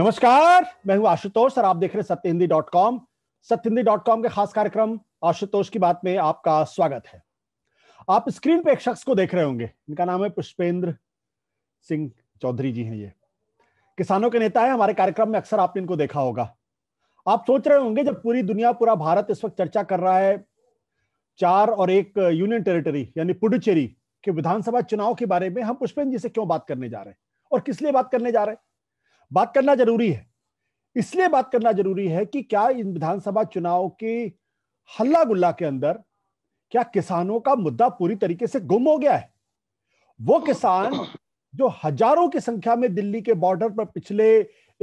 नमस्कार मैं हूं आशुतोष और आप देख रहे सत्य हिंदी डॉट कॉम सत्य हिंदी डॉट कॉम के खास कार्यक्रम आशुतोष की बात में आपका स्वागत है आप स्क्रीन पे एक शख्स को देख रहे होंगे इनका नाम है पुष्पेंद्र सिंह चौधरी जी हैं ये किसानों के नेता है हमारे कार्यक्रम में अक्सर आपने इनको देखा होगा आप सोच रहे होंगे जब पूरी दुनिया पूरा भारत इस वक्त चर्चा कर रहा है चार और एक यूनियन टेरिटरी यानी पुडुचेरी के विधानसभा चुनाव के बारे में हम पुष्पेंद्र जी से क्यों बात करने जा रहे हैं और किस लिए बात करने जा रहे हैं बात करना जरूरी है इसलिए बात करना जरूरी है कि क्या इन विधानसभा चुनाव के हल्ला गुल्ला के अंदर क्या किसानों का मुद्दा पूरी तरीके से गुम हो गया है वो किसान जो हजारों की संख्या में दिल्ली के बॉर्डर पर पिछले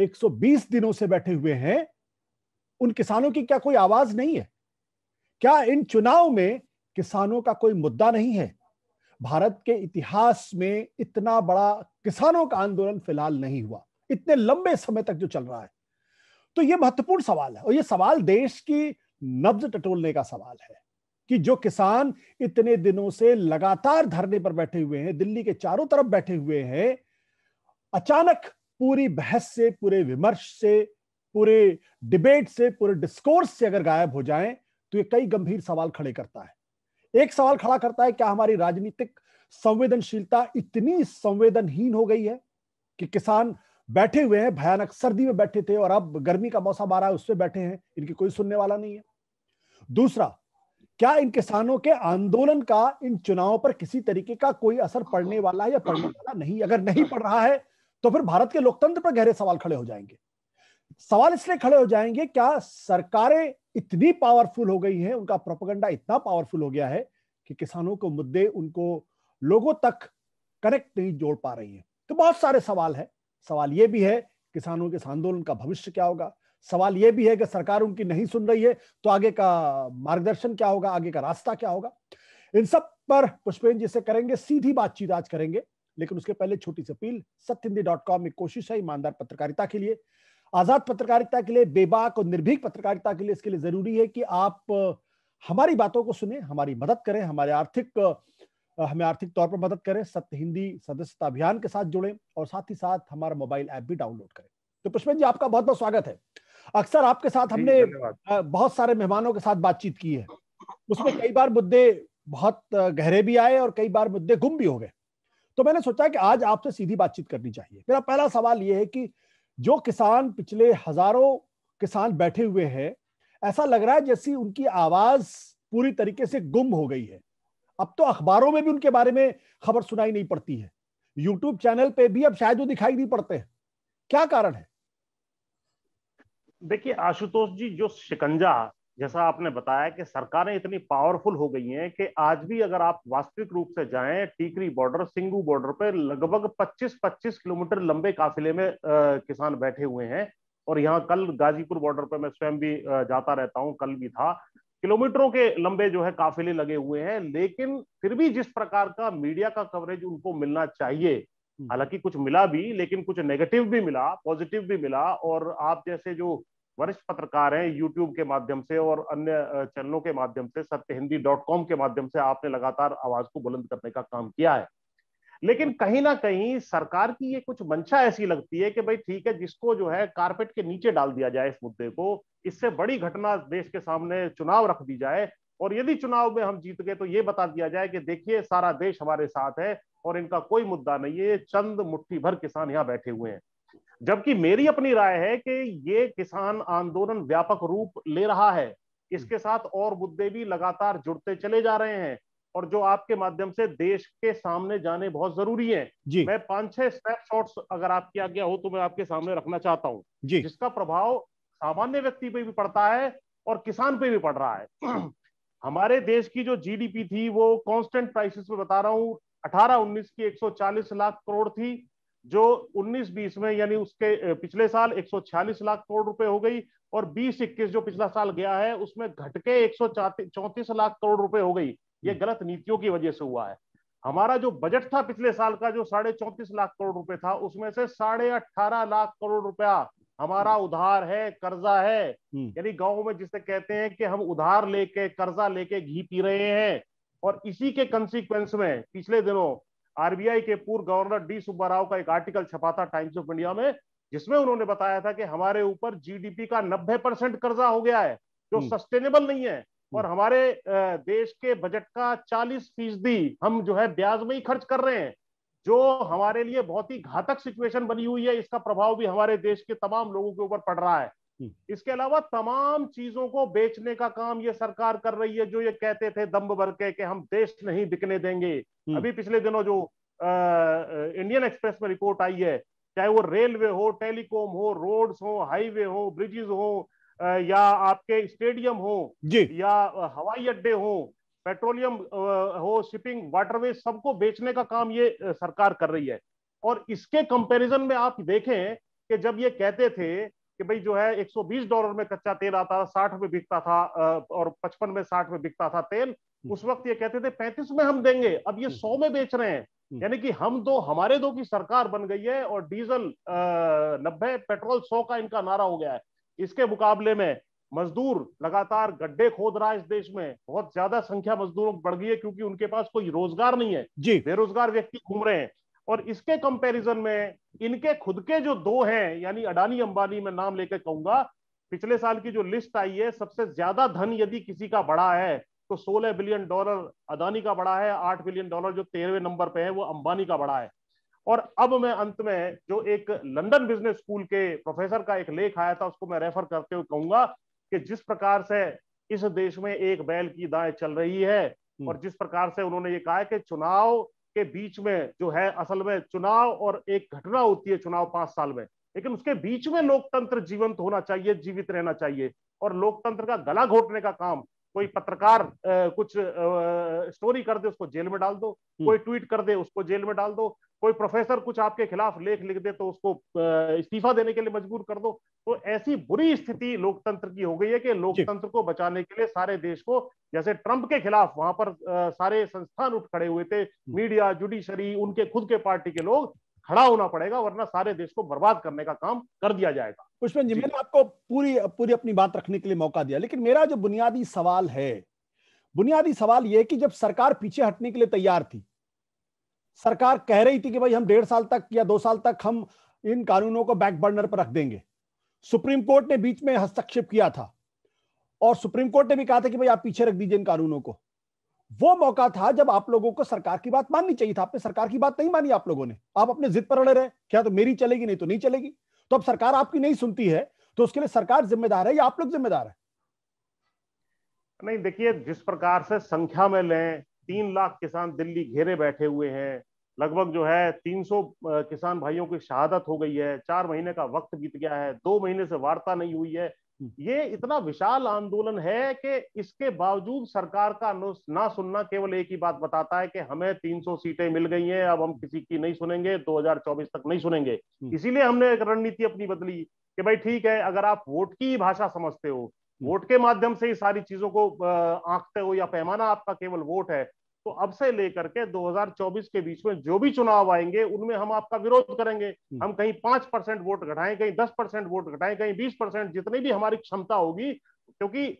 120 दिनों से बैठे हुए हैं उन किसानों की क्या कोई आवाज नहीं है क्या इन चुनाव में किसानों का कोई मुद्दा नहीं है भारत के इतिहास में इतना बड़ा किसानों का आंदोलन फिलहाल नहीं हुआ इतने लंबे समय तक जो चल रहा है तो ये महत्वपूर्ण सवाल है और ये सवाल देश की नब्ज टटोलने का सवाल है कि जो किसान इतने दिनों से लगातार धरने पर बैठे हुए हैं दिल्ली के चारों तरफ बैठे हुए हैं अचानक पूरी बहस से पूरे विमर्श से पूरे डिबेट से पूरे डिस्कोर्स से अगर गायब हो जाए तो ये कई गंभीर सवाल खड़े करता है एक सवाल खड़ा करता है क्या हमारी राजनीतिक संवेदनशीलता इतनी संवेदनहीन हो गई है कि किसान बैठे हुए हैं भयानक सर्दी में बैठे थे और अब गर्मी का मौसम आ रहा है उसमें बैठे हैं इनकी कोई सुनने वाला नहीं है दूसरा क्या इन किसानों के आंदोलन का इन चुनावों पर किसी तरीके का कोई असर पड़ने वाला है या पड़ने वाला नहीं अगर नहीं पड़ रहा है तो फिर भारत के लोकतंत्र पर गहरे सवाल खड़े हो जाएंगे सवाल इसलिए खड़े हो जाएंगे क्या सरकारें इतनी पावरफुल हो गई हैं उनका प्रोपगंडा इतना पावरफुल हो गया है कि किसानों को मुद्दे उनको लोगों तक कनेक्ट नहीं जोड़ पा रही है तो बहुत सारे सवाल है सवाल ये भी है किसानों के आंदोलन का भविष्य क्या होगा सवाल यह भी है कि सरकार उनकी नहीं सुन रही है तो आगे का मार्गदर्शन क्या होगा आगे का रास्ता क्या होगा इन सब पर पुष्पेन जी से करेंगे सीधी बातचीत आज करेंगे लेकिन उसके पहले छोटी सी अपील सत्य हिंदी डॉट कॉम एक कोशिश है ईमानदार पत्रकारिता के लिए आजाद पत्रकारिता के लिए बेबाक और निर्भीक पत्रकारिता के लिए इसके लिए जरूरी है कि आप हमारी बातों को सुने हमारी मदद करें हमारे आर्थिक हमें आर्थिक तौर पर मदद करें सत्य हिंदी सदस्यता अभियान के साथ जुड़े और साथ ही साथ हमारा मोबाइल ऐप भी डाउनलोड करें तो पुष्पन जी आपका बहुत बहुत स्वागत है अक्सर आपके साथ हमने बहुत सारे मेहमानों के साथ बातचीत की है उसमें हाँ। कई बार मुद्दे बहुत गहरे भी आए और कई बार मुद्दे गुम भी हो गए तो मैंने सोचा कि आज आपसे सीधी बातचीत करनी चाहिए मेरा पहला सवाल ये है कि जो किसान पिछले हजारों किसान बैठे हुए हैं ऐसा लग रहा है जैसी उनकी आवाज पूरी तरीके से गुम हो गई है अब तो अखबारों में भी उनके बारे में खबर सुनाई नहीं पड़ती है यूट्यूब चैनल पे भी अब शायद वो दिखाई नहीं पड़ते हैं क्या कारण है देखिए आशुतोष जी जो शिकंजा जैसा आपने बताया कि सरकारें इतनी पावरफुल हो गई हैं कि आज भी अगर आप वास्तविक रूप से जाएं टीकरी बॉर्डर सिंगू बॉर्डर पर लगभग 25-25 किलोमीटर लंबे काफिले में आ, किसान बैठे हुए हैं और यहाँ कल गाजीपुर बॉर्डर पर मैं स्वयं भी जाता रहता हूँ कल भी था किलोमीटरों के लंबे जो है काफिले लगे हुए हैं लेकिन फिर भी जिस प्रकार का मीडिया का कवरेज उनको मिलना चाहिए हम्म। हालांकि कुछ मिला भी लेकिन कुछ नेगेटिव भी मिला पॉजिटिव भी मिला और आप जैसे जो वरिष्ठ पत्रकार हैं यूट्यूब के माध्यम से और अन्य चैनलों के माध्यम से सत्य हिंदी डॉट कॉम के माध्यम से आपने लगातार आवाज को बुलंद करने का काम किया है लेकिन कहीं ना कहीं सरकार की ये कुछ मंशा ऐसी लगती है कि भाई ठीक है जिसको जो है कारपेट के नीचे डाल दिया जाए इस मुद्दे को इससे बड़ी घटना देश के सामने चुनाव रख दी जाए और यदि चुनाव में हम जीत गए तो ये बता दिया जाए कि देखिए सारा देश हमारे साथ है और इनका कोई मुद्दा नहीं है चंद मुट्ठी भर किसान यहाँ बैठे हुए हैं जबकि मेरी अपनी राय है कि ये किसान आंदोलन व्यापक रूप ले रहा है इसके साथ और मुद्दे भी लगातार जुड़ते चले जा रहे हैं और जो आपके माध्यम से देश के सामने जाने बहुत जरूरी है जी मैं पांच छह स्नैपशॉट्स अगर आपकी आज्ञा हो तो मैं आपके सामने रखना चाहता हूँ जिसका प्रभाव सामान्य व्यक्ति पे भी पड़ता है और किसान पे भी पड़ रहा है हमारे देश की जो जीडीपी थी वो कांस्टेंट प्राइसेस में बता रहा हूँ 18 19 की 140 लाख करोड़ थी जो 19 20 में यानी उसके पिछले साल 146 लाख करोड़ रुपए हो गई और 20 21 जो पिछला साल गया है उसमें घटके एक लाख करोड़ रुपए हो गई ये हम्म। गलत नीतियों की वजह से हुआ है हमारा जो बजट था पिछले साल का जो साढ़े चौंतीस लाख करोड़ रुपए था उसमें से साढ़े अट्ठारह लाख करोड़ रुपया हमारा हम्म। उधार है कर्जा है हम्म। यानी गाँव में जिसे कहते हैं कि हम उधार लेके कर्जा लेके घी पी रहे हैं और इसी के कंसिक्वेंस में पिछले दिनों आरबीआई के पूर्व गवर्नर डी सुब्बा राव का एक आर्टिकल छपा था टाइम्स ऑफ इंडिया में जिसमें उन्होंने बताया था कि हमारे ऊपर जीडीपी का 90 परसेंट कर्जा हो गया है जो सस्टेनेबल नहीं है और हमारे देश के बजट का 40 फीसदी हम जो है ब्याज में ही खर्च कर रहे हैं जो हमारे लिए बहुत ही घातक सिचुएशन बनी हुई है इसका प्रभाव भी हमारे देश के तमाम लोगों के ऊपर पड़ रहा है हम्म। इसके अलावा तमाम चीजों को बेचने का काम ये सरकार कर रही है जो ये कहते थे दम्ब भर के कि हम देश नहीं बिकने देंगे हम्म। अभी पिछले दिनों जो आ, इंडियन एक्सप्रेस में रिपोर्ट आई है चाहे वो रेलवे हो टेलीकॉम हो रोड्स हो हाईवे हो ब्रिजेस हो या आपके स्टेडियम हो जी या हवाई अड्डे हो पेट्रोलियम हो शिपिंग वाटरवे सबको बेचने का काम ये सरकार कर रही है और इसके कंपैरिजन में आप देखें कि जब ये कहते थे कि भाई जो है 120 डॉलर में कच्चा तेल आता था साठ में बिकता था और पचपन में साठ में बिकता था तेल हम्म। उस वक्त ये कहते थे पैंतीस में हम देंगे अब ये हम्म। सौ में बेच रहे हैं हम्म। यानी कि हम दो हमारे दो की सरकार बन गई है और डीजल नब्बे पेट्रोल सौ का इनका नारा हो गया है इसके मुकाबले में मजदूर लगातार गड्ढे खोद रहा है इस देश में बहुत ज्यादा संख्या मजदूरों बढ़ गई है क्योंकि उनके पास कोई रोजगार नहीं है जी बेरोजगार व्यक्ति घूम रहे हैं और इसके कंपैरिजन में इनके खुद के जो दो हैं यानी अडानी अंबानी में नाम लेकर कहूंगा पिछले साल की जो लिस्ट आई है सबसे ज्यादा धन यदि किसी का बड़ा है तो 16 बिलियन डॉलर अदानी का बड़ा है 8 बिलियन डॉलर जो तेरहवें नंबर पे है वो अंबानी का बड़ा है और अब मैं अंत में जो एक लंदन बिजनेस स्कूल के प्रोफेसर का एक लेख आया था उसको मैं रेफर करते हुए कहूंगा कि जिस प्रकार से इस देश में एक बैल की दाय चल रही है हम्म। और जिस प्रकार से उन्होंने ये कहा कि चुनाव के बीच में जो है असल में चुनाव और एक घटना होती है चुनाव पांच साल में लेकिन उसके बीच में लोकतंत्र जीवंत होना चाहिए जीवित रहना चाहिए और लोकतंत्र का गला घोटने का काम कोई पत्रकार कुछ स्टोरी हम्म। कर दे उसको जेल में डाल दो कोई ट्वीट कर दे उसको जेल में डाल दो कोई प्रोफेसर कुछ आपके खिलाफ लेख लिख दे तो उसको इस्तीफा देने के लिए मजबूर कर दो तो ऐसी बुरी स्थिति लोकतंत्र की हो गई है कि लोकतंत्र को बचाने के लिए सारे देश को जैसे ट्रंप के खिलाफ वहां पर सारे संस्थान उठ खड़े हुए थे मीडिया हम्म। जुडिशरी उनके खुद के पार्टी के लोग खड़ा होना पड़ेगा वरना सारे देश को बर्बाद करने का काम कर दिया जाएगा पुष्पन जी मैंने आपको पूरी पूरी अपनी बात रखने के लिए मौका दिया लेकिन मेरा जो बुनियादी सवाल है बुनियादी सवाल यह कि जब सरकार पीछे हटने के लिए तैयार थी सरकार कह रही थी कि भाई हम डेढ़ साल तक या दो साल तक हम इन कानूनों को बैक बर्नर पर रख देंगे सुप्रीम कोर्ट ने बीच में हस्तक्षेप किया था और सुप्रीम कोर्ट ने भी कहा था कि भाई आप पीछे रख दीजिए इन कानूनों को वो मौका था जब आप लोगों को सरकार की बात माननी चाहिए था आपने सरकार की बात नहीं मानी आप लोगों ने आप अपने जिद पर अड़े रहे क्या तो मेरी चलेगी नहीं तो नहीं चलेगी तो अब सरकार आपकी नहीं सुनती है तो उसके लिए सरकार जिम्मेदार है या आप लोग जिम्मेदार है नहीं देखिए जिस प्रकार से संख्या में लें तीन लाख किसान दिल्ली घेरे बैठे हुए हैं लगभग जो है 300 किसान भाइयों की शहादत हो गई है चार महीने का वक्त बीत गया है दो महीने से वार्ता नहीं हुई है हम्म। ये इतना विशाल आंदोलन है कि इसके बावजूद सरकार का ना सुनना केवल एक ही बात बताता है कि हमें 300 सीटें मिल गई हैं अब हम किसी की नहीं सुनेंगे 2024 तक नहीं सुनेंगे हम्म। इसीलिए हमने एक रणनीति अपनी बदली कि भाई ठीक है अगर आप वोट की भाषा समझते हो हम्म। वोट के माध्यम से ही सारी चीजों को आंकते हो या पैमाना आपका केवल वोट है तो अब से लेकर के 2024 के बीच में जो भी चुनाव आएंगे उनमें हम आपका विरोध करेंगे हम्म। हम कहीं पांच परसेंट वोट घटाएं कहीं दस परसेंट वोट घटाएं कहीं बीस परसेंट जितनी भी हमारी क्षमता होगी क्योंकि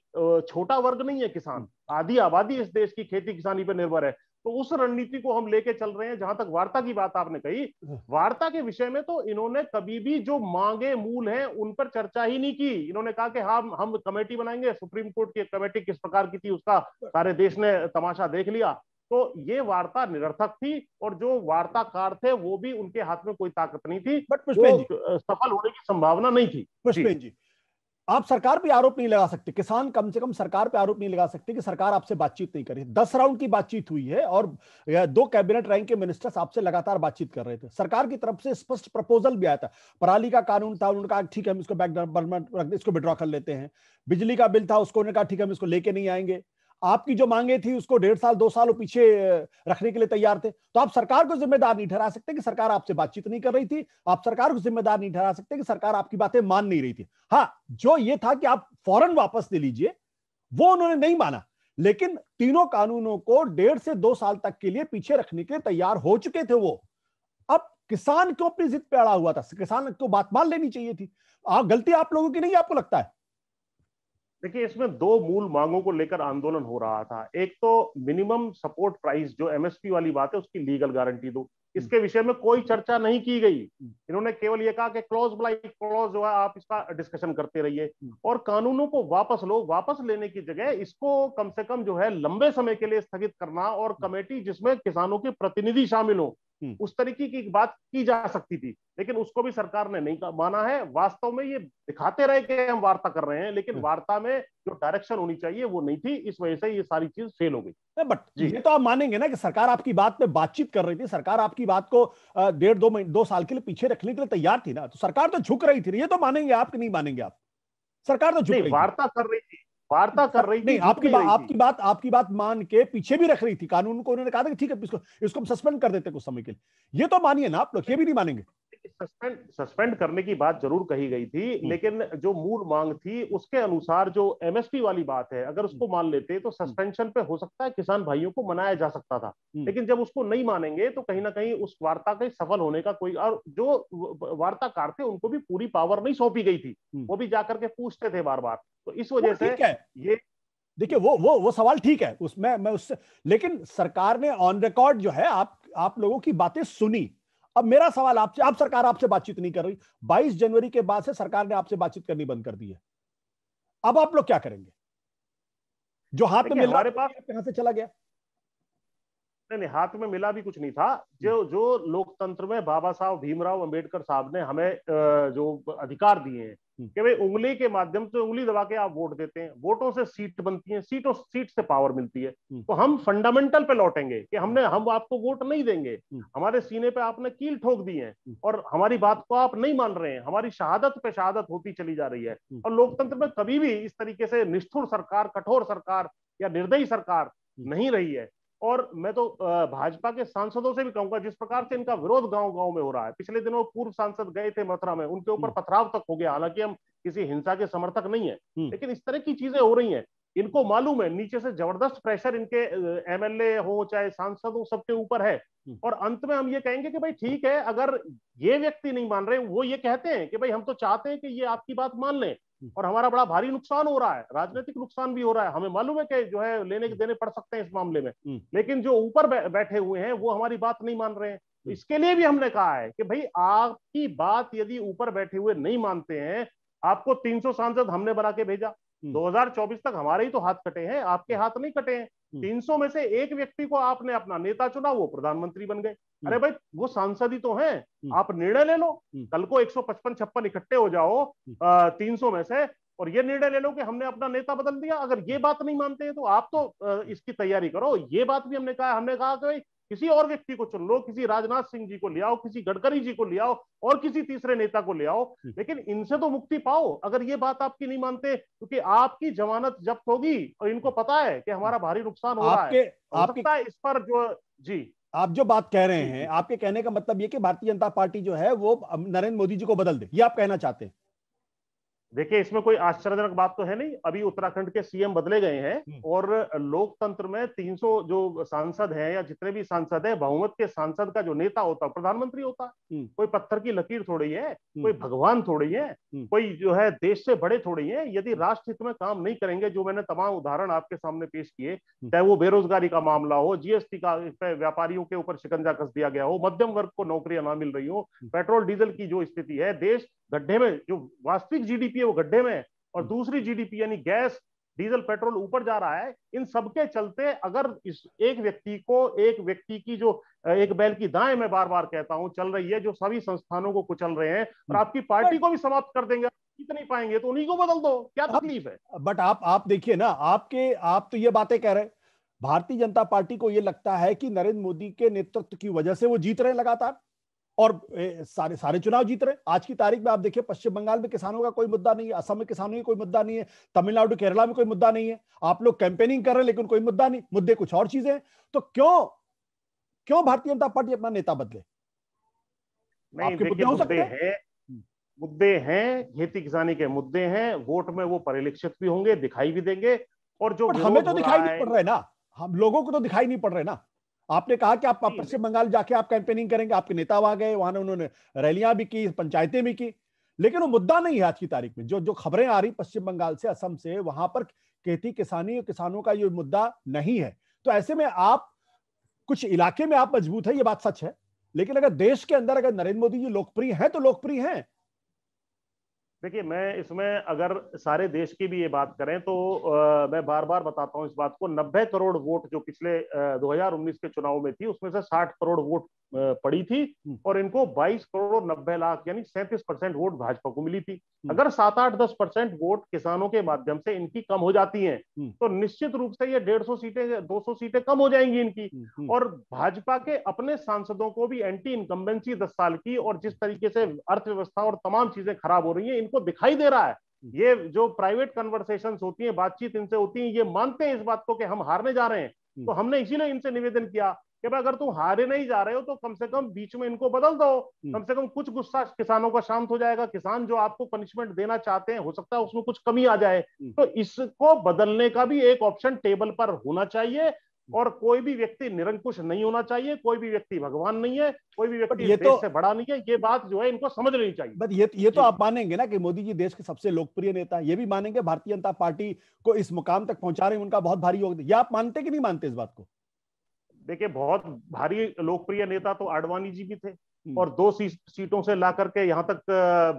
छोटा वर्ग नहीं है किसान हम्म। आधी आबादी इस देश की खेती किसानी पर निर्भर है तो उस रणनीति को हम लेके चल रहे हैं जहां तक वार्ता की बात आपने कही हम्म। वार्ता के विषय में तो इन्होंने कभी भी जो मांगे मूल हैं उन पर चर्चा ही नहीं की इन्होंने कहा कि हाँ, हम हम कमेटी बनाएंगे सुप्रीम कोर्ट की कमेटी किस प्रकार की थी उसका सारे देश ने तमाशा देख लिया तो ये वार्ता निरर्थक थी और जो वार्ताकार थे वो भी उनके हाथ में कोई ताकत नहीं थी बट सफल होने की संभावना नहीं थी पुष्पेन जी आप सरकार पे आरोप नहीं लगा सकते किसान कम से कम सरकार पे आरोप नहीं लगा सकते कि सरकार आपसे बातचीत नहीं करी दस राउंड की बातचीत हुई है और दो कैबिनेट रैंक के मिनिस्टर्स आपसे लगातार बातचीत कर रहे थे सरकार की तरफ से स्पष्ट प्रपोजल भी आया था पराली का कानून था उन्होंने कहा ठीक है हम इसको बैक इसको विड्रॉ कर लेते हैं बिजली का बिल था उसको उन्होंने कहा ठीक है हम इसको लेके नहीं आएंगे आपकी जो मांगे थी उसको डेढ़ साल दो साल पीछे रखने के लिए तैयार थे तो आप सरकार को जिम्मेदार नहीं ठहरा सकते कि सरकार आपसे बातचीत नहीं कर रही थी आप सरकार को जिम्मेदार नहीं ठहरा सकते कि सरकार आपकी बातें मान नहीं रही थी हाँ जो ये था कि आप फौरन वापस ले लीजिए वो उन्होंने नहीं माना लेकिन तीनों कानूनों को डेढ़ से दो साल तक के लिए पीछे रखने के लिए तैयार हो चुके थे वो अब किसान क्यों अपनी जिद पे अड़ा हुआ था किसान को बात मान लेनी चाहिए थी आ, गलती आप लोगों की नहीं आपको लगता है देखिए इसमें दो मूल मांगों को लेकर आंदोलन हो रहा था एक तो मिनिमम सपोर्ट प्राइस जो एमएसपी वाली बात है उसकी लीगल गारंटी दो इसके हम्म। विषय में कोई चर्चा नहीं की गई इन्होंने केवल ये कहा कि क्लॉज बाई क्लॉज जो है आप इसका डिस्कशन करते रहिए हम्म। और कानूनों को वापस लो वापस लेने की जगह इसको कम से कम जो है लंबे समय के लिए स्थगित करना और हम्म। कमेटी जिसमें किसानों के प्रतिनिधि शामिल हो हम्म। उस तरीके की बात की जा सकती थी लेकिन उसको भी सरकार ने नहीं माना है वास्तव में ये दिखाते रहे कि हम वार्ता कर रहे हैं लेकिन हम्म। वार्ता में जो डायरेक्शन होनी चाहिए वो नहीं थी इस वजह से ये सारी चीज फेल हो गई बट ये तो आप मानेंगे ना कि सरकार आपकी बात पे बातचीत कर रही थी सरकार आपकी बात को डेढ़ दो महीने दो साल के लिए पीछे रखने के लिए तैयार थी ना तो सरकार तो झुक रही थी ये तो मानेंगे आप कि नहीं मानेंगे आप सरकार तो झुक वार्ता कर रही थी वार्ता कर रही नहीं आपकी बात आपकी बात आपकी बात मान के पीछे भी रख रही थी कानून को उन्होंने कहा था कि ठीक है इसको इसको हम सस्पेंड कर देते कुछ समय के लिए ये तो मानिए ना आप लोग ये भी नहीं मानेंगे सस्पेंड सस्पेंड करने की बात जरूर कही गई थी हम्म। लेकिन जो मूल मांग थी उसके अनुसार जो एमएसपी वाली बात है अगर उसको हम्म। मान लेते तो सस्पेंशन पे हो सकता है किसान भाइयों को मनाया जा सकता था हम्म। लेकिन जब उसको नहीं मानेंगे तो कहीं ना कहीं उस वार्ता के सफल होने का कोई और जो वार्ताकार थे उनको भी पूरी पावर नहीं सौंपी गई थी वो भी जाकर के पूछते थे बार बार तो इस वजह से ये देखिए वो वो वो सवाल ठीक है उसमें मैं उससे लेकिन सरकार ने ऑन रिकॉर्ड जो है आप आप लोगों की बातें सुनी अब मेरा सवाल आपसे आप सरकार आपसे बातचीत नहीं कर रही 22 जनवरी के बाद से सरकार ने आपसे बातचीत करनी बंद कर दी है अब आप लोग क्या करेंगे जो हाथ में मिल रहा है कहां से चला गया नहीं हाथ में मिला भी कुछ नहीं था जो हम्म। जो लोकतंत्र में बाबा साहब भीमराव अंबेडकर साहब ने हमें जो अधिकार दिए हैं हम्म। कि भाई उंगली के माध्यम से उंगली दबा के आप वोट देते हैं वोटों से सीट बनती है सीटों सीट से पावर मिलती है हम्म। तो हम फंडामेंटल पे लौटेंगे कि हमने हम आपको वोट नहीं देंगे हमारे सीने पे आपने कील ठोक दी है और हमारी बात को आप नहीं मान रहे हैं हमारी शहादत पे शहादत होती चली जा रही है और लोकतंत्र में कभी भी इस तरीके से निष्ठुर सरकार कठोर सरकार या निर्दयी सरकार नहीं रही है और मैं तो भाजपा के सांसदों से भी कहूंगा जिस प्रकार से इनका विरोध गांव गांव में हो रहा है पिछले दिनों पूर्व सांसद गए थे मथुरा में उनके ऊपर हम्म। पथराव तक हो गया हालांकि हम किसी हिंसा के समर्थक नहीं है हम्म। लेकिन इस तरह की चीजें हो रही हैं इनको मालूम है नीचे से जबरदस्त प्रेशर इनके एमएलए हो चाहे सांसद हो सबके ऊपर है हम्म। और अंत में हम ये कहेंगे कि भाई ठीक है अगर ये व्यक्ति नहीं मान रहे वो ये कहते हैं कि भाई हम तो चाहते हैं कि ये आपकी बात मान लें हम्म। और हमारा बड़ा भारी नुकसान हो रहा है राजनीतिक नुकसान भी हो रहा है हमें मालूम है कि जो है लेने के हम्म। देने पड़ सकते हैं इस मामले में हम्म। लेकिन जो ऊपर बैठे हुए हैं वो हमारी बात नहीं मान रहे हैं इसके लिए भी हमने कहा है कि भाई आपकी बात यदि ऊपर बैठे हुए नहीं मानते हैं आपको 300 सांसद हमने बना के भेजा 2024 तक हमारे ही तो हाथ कटे हैं आपके हाथ नहीं कटे हैं 300 में से एक व्यक्ति को आपने अपना नेता चुना वो प्रधानमंत्री बन गए अरे भाई वो सांसद ही तो हैं हम्म। आप निर्णय ले लो हम्म। कल को 155 छप्पन इकट्ठे हो जाओ आ, हम्म। 300 में से और ये निर्णय ले लो कि हमने अपना नेता बदल दिया अगर ये बात नहीं मानते हैं तो आप तो इसकी तैयारी करो ये बात भी हमने कहा हमने कहा कि भाई किसी और व्यक्ति को चुन लो किसी राजनाथ सिंह जी को ले आओ किसी गडकरी जी को ले आओ और किसी तीसरे नेता को ले आओ लेकिन इनसे तो मुक्ति पाओ अगर ये बात आपकी नहीं मानते क्योंकि आपकी जमानत जब्त होगी और इनको पता है कि हमारा भारी नुकसान हो रहा है हो आपके, है इस पर जो जी आप जो बात कह रहे हैं आपके कहने का मतलब ये कि भारतीय जनता पार्टी जो है वो नरेंद्र मोदी जी को बदल दे ये आप कहना चाहते हैं देखिए इसमें कोई आश्चर्यजनक बात तो है नहीं अभी उत्तराखंड के सीएम बदले गए हैं हम्म। और लोकतंत्र में 300 जो सांसद हैं या जितने भी सांसद हैं बहुमत के सांसद का जो नेता होता है प्रधानमंत्री होता है हम्म। कोई पत्थर की लकीर थोड़ी है हम्म। कोई भगवान थोड़ी है कोई जो है देश से बड़े थोड़ी है यदि राष्ट्र हित में काम नहीं करेंगे जो मैंने तमाम उदाहरण आपके सामने पेश किए चाहे वो बेरोजगारी का मामला हो जीएसटी का व्यापारियों के ऊपर शिकंजा कस दिया गया हो मध्यम वर्ग को नौकरियां ना मिल रही हो पेट्रोल डीजल की जो स्थिति है देश गड्ढे में जो वास्तविक जीडीपी है वो गड्ढे में और हम्म। दूसरी जीडीपी यानी गैस डीजल पेट्रोल ऊपर जा रहा है इन सबके चलते अगर इस एक व्यक्ति को एक व्यक्ति की जो एक बैल की दाएं मैं बार बार कहता हूं चल रही है जो सभी संस्थानों को कुचल रहे हैं और हम्म। आपकी पार्टी को भी समाप्त कर देंगे नहीं पाएंगे तो उन्हीं को बदल दो क्या तकलीफ है बट आप आप देखिए ना आपके आप तो ये बातें कह रहे हैं भारतीय जनता पार्टी को यह लगता है कि नरेंद्र मोदी के नेतृत्व की वजह से वो जीत रहे लगातार और सारे सारे चुनाव जीत रहे आज की तारीख में आप देखिए पश्चिम बंगाल में किसानों का कोई मुद्दा नहीं है असम में किसानों का कोई मुद्दा नहीं है तमिलनाडु केरला में कोई मुद्दा नहीं है आप लोग कैंपेनिंग कर रहे हैं लेकिन कोई मुद्दा नहीं मुद्दे कुछ और चीजें तो क्यों क्यों भारतीय जनता पार्टी अपना नेता बदले आपके मुद्दे हो सकते हैं मुद्दे हैं खेती किसानी के मुद्दे हैं वोट में वो परिलक्षित भी होंगे दिखाई भी देंगे और जो हमें तो दिखाई नहीं पड़ रहे ना हम लोगों को तो दिखाई नहीं पड़ रहे ना आपने कहा कि आप पश्चिम बंगाल जाके आप कैंपेनिंग करेंगे आपके नेता वहां गए वहां उन्होंने रैलियां भी की पंचायतें भी की लेकिन वो मुद्दा नहीं है आज की तारीख में जो जो खबरें आ रही पश्चिम बंगाल से असम से वहां पर खेती किसानी और किसानों का ये मुद्दा नहीं है तो ऐसे में आप कुछ इलाके में आप मजबूत है ये बात सच है लेकिन अगर देश के अंदर अगर नरेंद्र मोदी जी लोकप्रिय हैं तो लोकप्रिय हैं देखिए मैं इसमें अगर सारे देश की भी ये बात करें तो आ, मैं बार बार बताता हूँ इस बात को 90 करोड़ वोट जो पिछले आ, 2019 के चुनाव में थी उसमें से 60 करोड़ वोट पड़ी थी हम्म। और इनको 22 करोड़ नब्बे लाख यानी 37 परसेंट वोट भाजपा को मिली थी हम्म। अगर सात आठ दस परसेंट वोट किसानों के माध्यम से इनकी कम हो जाती हैं हम्म। तो निश्चित रूप से ये डेढ़ सौ सीटें दो सौ सीटें कम हो जाएंगी इनकी और भाजपा के अपने सांसदों को भी एंटी इनकम्बेंसी दस साल की और जिस तरीके से अर्थव्यवस्था और तमाम चीजें खराब हो रही है इनको दिखाई दे रहा है ये जो प्राइवेट कन्वर्सेशन होती है बातचीत इनसे होती है ये मानते हैं इस बात को कि हम हारने जा रहे हैं तो हमने इसीलिए इनसे निवेदन किया कि भाई अगर तुम हारे नहीं जा रहे हो तो कम से कम बीच में इनको बदल दो हम्म। कम से कम कुछ गुस्सा किसानों का शांत हो जाएगा किसान जो आपको पनिशमेंट देना चाहते हैं हो सकता है उसमें कुछ कमी आ जाए हम्म। तो इसको बदलने का भी एक ऑप्शन टेबल पर होना चाहिए हम्म। और कोई भी व्यक्ति निरंकुश नहीं होना चाहिए कोई भी व्यक्ति भगवान नहीं है कोई भी व्यक्ति ये तो, से बड़ा नहीं है ये बात जो है इनको समझ लेनी चाहिए बट ये ये तो आप मानेंगे ना कि मोदी जी देश के सबसे लोकप्रिय नेता ये भी मानेंगे भारतीय जनता पार्टी को इस मुकाम तक पहुंचा रहे हैं उनका बहुत भारी योगदान ये आप मानते कि नहीं मानते इस बात को देखिए बहुत भारी लोकप्रिय नेता तो आडवाणी जी भी थे हम्म। और दो सीटों से ला करके यहाँ तक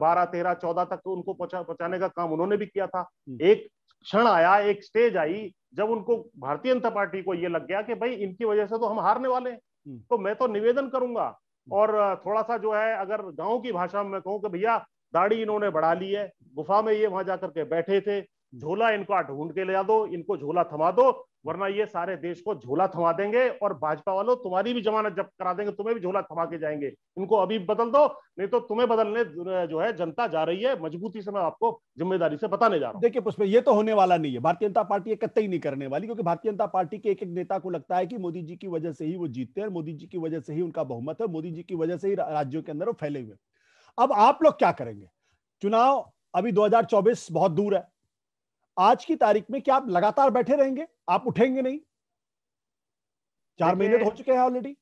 बारह तेरह चौदह तक तो उनको पहुंचाने का काम उन्होंने भी किया था हम्म। एक क्षण आया एक स्टेज आई जब उनको भारतीय जनता पार्टी को ये लग गया कि भाई इनकी वजह से तो हम हारने वाले हैं हम्म। तो मैं तो निवेदन करूंगा और थोड़ा सा जो है अगर गांव की भाषा में कहूँ कि भैया दाढ़ी इन्होंने बढ़ा ली है गुफा में ये वहां जाकर के बैठे थे झोला इनको ढूंढ के ले दो इनको झोला थमा दो वरना ये सारे देश को झोला थमा देंगे और भाजपा वालों तुम्हारी भी जमानत जब्त करा देंगे तुम्हें भी झोला थमा के जाएंगे इनको अभी बदल दो नहीं तो तुम्हें बदलने जो है जनता जा रही है मजबूती से मैं आपको जिम्मेदारी से बताने जा रहा हूँ देखिए पुष्पा ये तो होने वाला नहीं है भारतीय जनता पार्टी एक नहीं करने वाली क्योंकि भारतीय जनता पार्टी के एक एक नेता को लगता है कि मोदी जी की वजह से ही वो जीतते हैं मोदी जी की वजह से ही उनका बहुमत है मोदी जी की वजह से ही राज्यों के अंदर वो फैले हुए अब आप लोग क्या करेंगे चुनाव अभी 2024 बहुत दूर है आज की तारीख में क्या आप लगातार बैठे रहेंगे आप उठेंगे नहीं चार महीने तो हो चुके हैं ऑलरेडी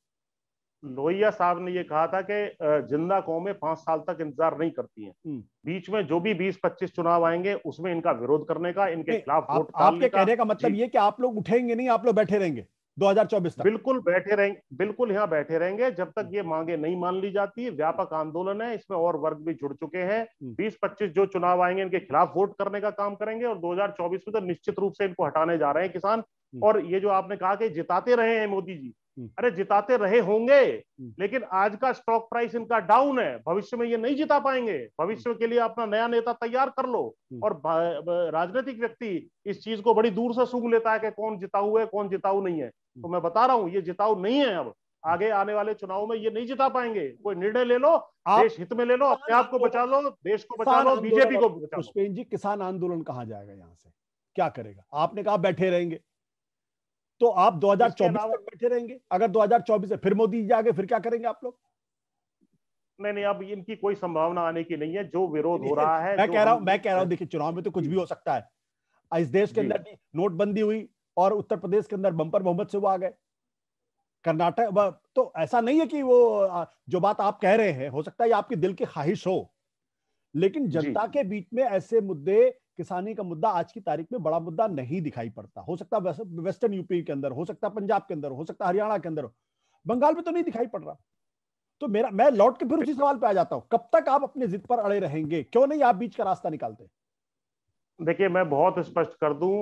लोहिया साहब ने ये कहा था कि जिंदा कौमें पांच साल तक इंतजार नहीं करती हैं हम्म। बीच में जो भी बीस पच्चीस चुनाव आएंगे उसमें इनका विरोध करने का इनके खिलाफ वोट आपके कहने का मतलब ये कि आप लोग उठेंगे नहीं आप लोग बैठे रहेंगे 2024 तक बिल्कुल बैठे रहेंगे बिल्कुल यहाँ बैठे रहेंगे जब तक ये मांगे नहीं मान ली जाती व्यापक आंदोलन है इसमें और वर्ग भी जुड़ चुके हैं हम्म। बीस पच्चीस जो चुनाव आएंगे इनके खिलाफ वोट करने का काम करेंगे और 2024 में तो निश्चित रूप से इनको हटाने जा रहे हैं किसान हम्म। और ये जो आपने कहा कि जिताते रहे हैं मोदी जी हम्म। अरे जिताते रहे होंगे लेकिन आज का स्टॉक प्राइस इनका डाउन है भविष्य में ये नहीं जिता पाएंगे भविष्य के लिए अपना नया नेता तैयार कर लो और राजनीतिक व्यक्ति इस चीज को बड़ी दूर से सूंघ लेता है कि कौन जिताऊ है कौन जिताऊ नहीं है तो मैं बता रहा हूँ ये जिताऊ नहीं है अब आगे आने वाले चुनाव में ये नहीं जिता पाएंगे कोई निर्णय ले लो देश हित में ले लो अपने आप को बचा लो देश को बचा लो बीजेपी को पुष्पेन जी किसान आंदोलन कहा जाएगा यहाँ से क्या करेगा आपने कहा बैठे रहेंगे तो आप 2024 तक बैठे रहेंगे अगर 2024 से फिर मोदी जी आगे फिर क्या करेंगे आप लोग नहीं नहीं अब इनकी कोई संभावना आने की नहीं है जो विरोध हो रहा है मैं कह रहा हूँ मैं कह रहा हूँ देखिए चुनाव में तो कुछ भी हो सकता है इस देश के अंदर नोटबंदी हुई और उत्तर प्रदेश के अंदर बम्पर बहुमत से वो आ गए कर्नाटक तो ऐसा नहीं है कि वो जो बात आप कह रहे हैं हो सकता है आपकी दिल की ख्वाहिश हो लेकिन जनता के बीच में ऐसे मुद्दे किसानी का मुद्दा आज की तारीख में बड़ा मुद्दा नहीं दिखाई पड़ता हो सकता है वेस्टर्न यूपी के अंदर हो सकता है पंजाब के अंदर हो सकता है हरियाणा के अंदर बंगाल में तो नहीं दिखाई पड़ रहा तो मेरा मैं लौट के फिर उसी सवाल पे आ जाता हूँ कब तक आप अपने जिद पर अड़े रहेंगे क्यों नहीं आप बीच का रास्ता निकालते देखिए मैं बहुत स्पष्ट कर दूं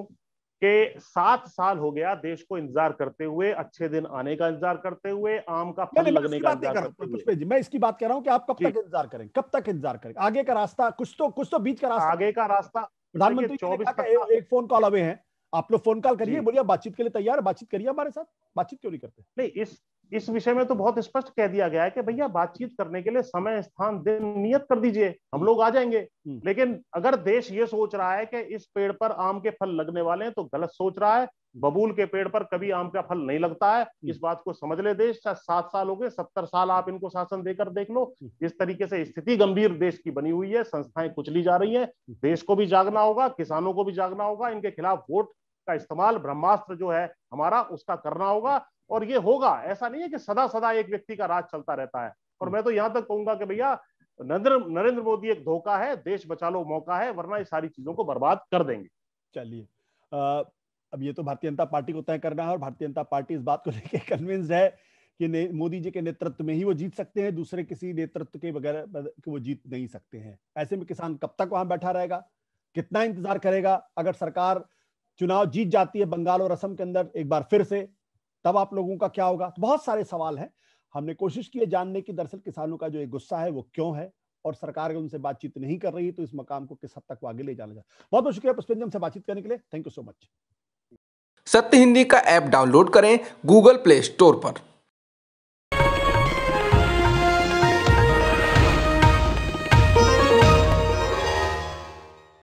कि सात साल हो गया देश को इंतजार करते हुए अच्छे दिन आने का इंतजार करते हुए आम का फल लगने का इंतजार करते हुए मैं इसकी बात कर रहा हूँ कि आप कब तक इंतजार करें कब तक इंतजार करें आगे का रास्ता कुछ तो कुछ तो बीच का रास्ता आगे का रास्ता प्रधानमंत्री चौबीस एक फोन कॉल अवे हैं आप लोग फोन कॉल करिए बोलिए बातचीत के लिए तैयार बातचीत करिए हमारे साथ बातचीत क्यों नहीं करते नहीं इस इस विषय में तो बहुत स्पष्ट कह दिया गया है कि भैया बातचीत करने के लिए समय स्थान दिन नियत कर दीजिए हम लोग आ जाएंगे हम्म। लेकिन अगर देश ये सोच रहा है कि इस पेड़ पर आम के फल लगने वाले हैं तो गलत सोच रहा है बबूल के पेड़ पर कभी आम का फल नहीं लगता है हम्म। इस बात को समझ ले देश चाहे सात साल हो गए सत्तर साल आप इनको शासन देकर देख लो जिस हम्म। तरीके से स्थिति गंभीर देश की बनी हुई है संस्थाएं कुचली जा रही है देश को भी जागना होगा किसानों को भी जागना होगा इनके खिलाफ वोट का इस्तेमाल ब्रह्मास्त्र जो है हमारा उसका करना होगा और ये होगा ऐसा नहीं है कि सदा सदा एक व्यक्ति का राज चलता रहता है और मैं तो यहां तक कहूंगा कि भैया नरेंद्र नरेंद्र मोदी एक धोखा है देश बचा लो मौका है वरना ये सारी चीजों को बर्बाद कर देंगे चलिए अब ये तो भारतीय जनता पार्टी को तय करना है और भारतीय जनता पार्टी इस बात को लेकर कन्विंस्ड है कि मोदी जी के नेतृत्व में ही वो जीत सकते हैं दूसरे किसी नेतृत्व के बगैर वो जीत नहीं सकते हैं ऐसे में किसान कब तक वहां बैठा रहेगा कितना इंतजार करेगा अगर सरकार चुनाव जीत जाती है बंगाल और असम के अंदर एक बार फिर से तब आप लोगों का क्या होगा तो बहुत सारे सवाल हैं हमने कोशिश की है जानने की दरअसल किसानों का जो एक गुस्सा है वो क्यों है और सरकार अगर उनसे बातचीत नहीं कर रही तो इस मकाम को किस हद तक आगे ले जाना चाहिए बहुत बहुत शुक्रिया पुष्पेंद्र से बातचीत करने के लिए thank you so much Satya Hindi का ऐप डाउनलोड करें गूगल प्ले स्टोर पर